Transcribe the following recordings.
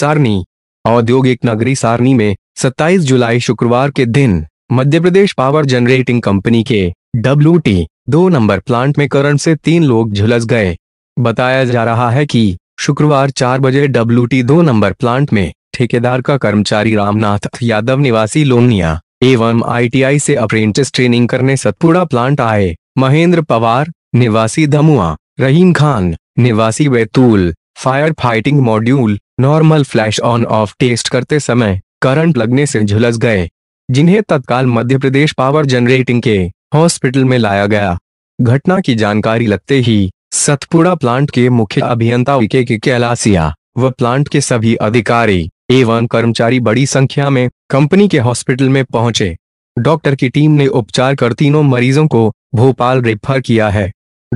सारनी औद्योगिक नगरी सारनी में 27 जुलाई शुक्रवार के दिन Madhya Pradesh power generating company के डब्ल्यू टी दो नंबर प्लांट में करंट से तीन लोग झुलस गए बताया जा रहा है कि शुक्रवार चार बजे डब्ल्यू टी दो नंबर प्लांट में ठेकेदार का कर्मचारी रामनाथ यादव निवासी लोनिया एवं आईटीआई से अप्रेंटिस ट्रेनिंग करने सतपुड़ा प्लांट आए महेंद्र पवार निवासी धमुआ रहीम खान निवासी Betul fire fighting module normal flash on off test करते समय करंट लगने से झुलस गए जिन्हें तत्काल मध्य प्रदेश पावर जनरेटिंग के हॉस्पिटल में लाया गया घटना की जानकारी लगते ही सतपुड़ा प्लांट के मुख्य अभियंता विके के कैलासिया व प्लांट के सभी अधिकारी एवं कर्मचारी बड़ी संख्या में कंपनी के हॉस्पिटल में पहुंचे डॉक्टर की टीम ने उपचार कर तीनों मरीजों को भोपाल रेफर किया है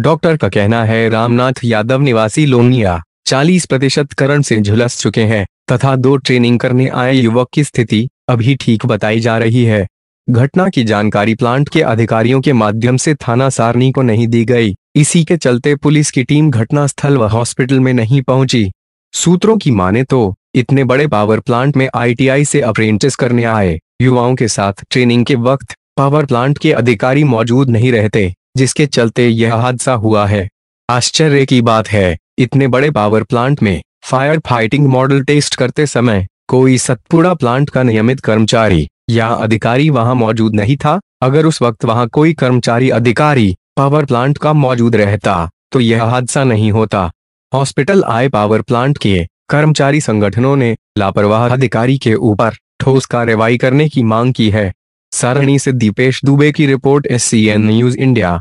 डॉक्टर का कहना है रामनाथ यादव निवासी लोनिया 40 प्रतिशत करण से झुलस चुके हैं तथा दो ट्रेनिंग करने आए युवक की स्थिति अभी ठीक बताई जा रही है घटना की जानकारी प्लांट के अधिकारियों के माध्यम से थाना सारनी को नहीं दी गई इसी के चलते पुलिस की टीम घटनास्थल व हॉस्पिटल में नहीं पहुंची सूत्रों की माने तो इतने बड़े पावर प्लांट में आईटीआई से अप्रेंटिस करने आए युवाओं के साथ ट्रेनिंग के वक्त पावर प्लांट के अधिकारी मौजूद नहीं रहते जिसके चलते यह हादसा हुआ है आश्चर्य की बात है इतने बड़े पावर प्लांट में फायर फाइटिंग मॉडल टेस्ट करते समय कोई सतपुड़ा प्लांट का नियमित कर्मचारी या अधिकारी वहां मौजूद नहीं था अगर उस वक्त वहां कोई कर्मचारी अधिकारी पावर प्लांट का मौजूद रहता तो यह हादसा नहीं होता हॉस्पिटल आए पावर प्लांट के कर्मचारी संगठनों ने लापरवाह अधिकारी के ऊपर ठोस कार्रवाई करने की मांग की है सारणी से दीपेश दुबे की रिपोर्ट एस न्यूज इंडिया